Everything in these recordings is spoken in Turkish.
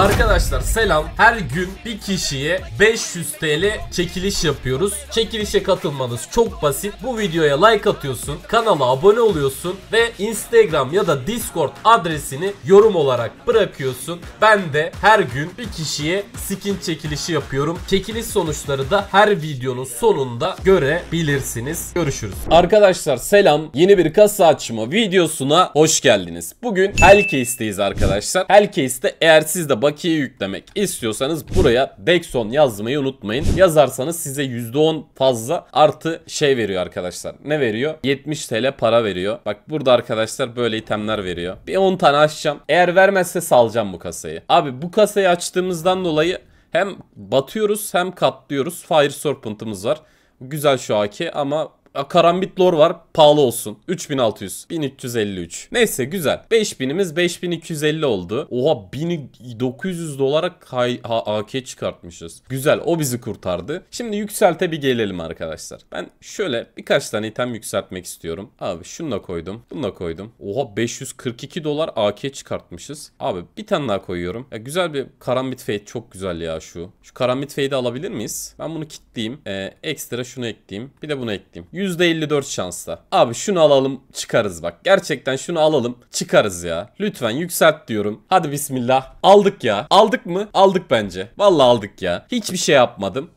Arkadaşlar selam. Her gün bir kişiye 500 TL çekiliş yapıyoruz. Çekilişe katılmanız çok basit. Bu videoya like atıyorsun, kanala abone oluyorsun ve Instagram ya da Discord adresini yorum olarak bırakıyorsun. Ben de her gün bir kişiye skin çekilişi yapıyorum. Çekiliş sonuçları da her videonun sonunda görebilirsiniz. Görüşürüz. Arkadaşlar selam. Yeni bir kasa açma videosuna hoş geldiniz. Bugün Hellcase'deyiz arkadaşlar. Hellcase'de eğer siz de bakiye yüklemek istiyorsanız buraya Dexon yazmayı unutmayın. Yazarsanız size %10 fazla artı şey veriyor arkadaşlar. Ne veriyor? 70 TL para veriyor. Bak burada arkadaşlar böyle itemler veriyor. Bir 10 tane açacağım. Eğer vermezse salacağım bu kasayı. Abi bu kasayı açtığımızdan dolayı hem batıyoruz hem katlıyoruz. Fire Serpent'ımız var. Güzel şu AK ama Karambit lor var. Pahalı olsun. 3600. 1353. Neyse güzel. 5000'imiz 5250 oldu. Oha 1900 dolara kay AK çıkartmışız. Güzel o bizi kurtardı. Şimdi yükselte bir gelelim arkadaşlar. Ben şöyle birkaç tane item yükseltmek istiyorum. Abi şunu da koydum. Bunu da koydum. Oha 542 dolar AK çıkartmışız. Abi bir tane daha koyuyorum. Ya güzel bir karambit fade çok güzel ya şu. Şu karambit fade'i alabilir miyiz? Ben bunu kitleyeyim. Ee, ekstra şunu ekleyeyim. Bir de bunu ekleyeyim. %54 şansla. Abi şunu alalım çıkarız bak. Gerçekten şunu alalım çıkarız ya. Lütfen yükselt diyorum. Hadi bismillah. Aldık ya. Aldık mı? Aldık bence. Vallahi aldık ya. Hiçbir şey yapmadım.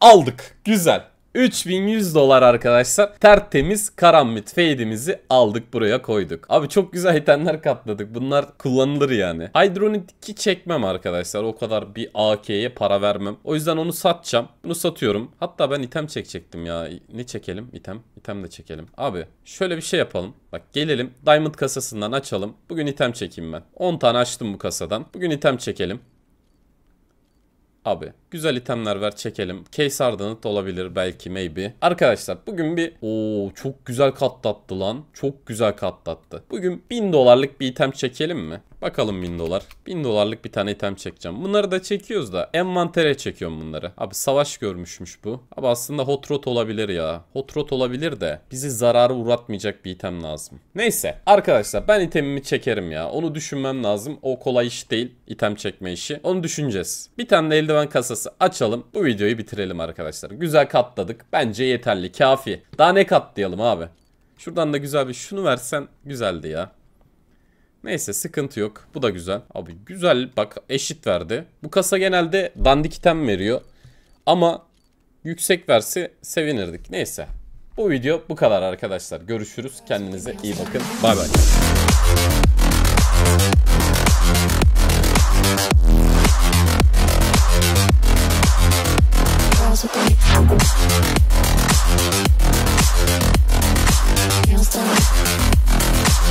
Aldık. Güzel. 3100 dolar arkadaşlar. Tertemiz karambit fade'imizi aldık buraya koyduk. Abi çok güzel itemler katladık. Bunlar kullanılır yani. Hydronit 2 çekmem arkadaşlar. O kadar bir AK'ye para vermem. O yüzden onu satacağım. Bunu satıyorum. Hatta ben item çekecektim ya. Ne çekelim? item item de çekelim. Abi şöyle bir şey yapalım. Bak gelelim Diamond kasasından açalım. Bugün item çekeyim ben. 10 tane açtım bu kasadan. Bugün item çekelim. Abi Güzel itemler ver çekelim. Case Ardent olabilir belki maybe. Arkadaşlar bugün bir o çok güzel katlattı lan. Çok güzel katlattı. Bugün 1000 dolarlık bir item çekelim mi? Bakalım 1000 dolar. 1000 dolarlık bir tane item çekeceğim. Bunları da çekiyoruz da envantere çekiyorum bunları. Abi savaş görmüşmüş bu. Abi aslında hot rod olabilir ya. Hot rod olabilir de bizi zararı uğratmayacak bir item lazım. Neyse arkadaşlar ben itemimi çekerim ya. Onu düşünmem lazım. O kolay iş değil. item çekme işi. Onu düşüneceğiz. Bir tane de eldiven kasası şurası açalım. Bu videoyu bitirelim arkadaşlar. Güzel katladık. Bence yeterli. Kafi. Daha ne katlayalım abi? Şuradan da güzel bir şunu versen güzeldi ya. Neyse sıkıntı yok. Bu da güzel. Abi güzel bak eşit verdi. Bu kasa genelde dandik item veriyor. Ama yüksek versi sevinirdik. Neyse. Bu video bu kadar arkadaşlar. Görüşürüz. Kendinize iyi bakın. Bay bay. Thank you.